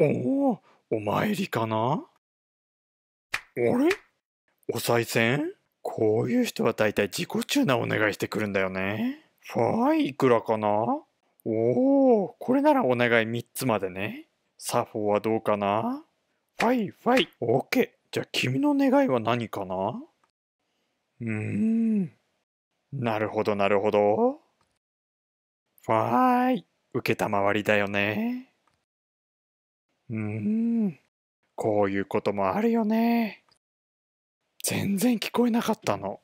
おお、お参りかなあれお賽銭こういう人は大体自己中なお願いしてくるんだよね。はい、いくらかなおお、これならお願い3つまでね。作法はどうかなファイファイ、オッケー。じゃあ君の願いは何かなうーん。なるほど、なるほど。ファイ、受けたまわりだよね。うん、こういうこともあるよね。全然聞こえなかったの。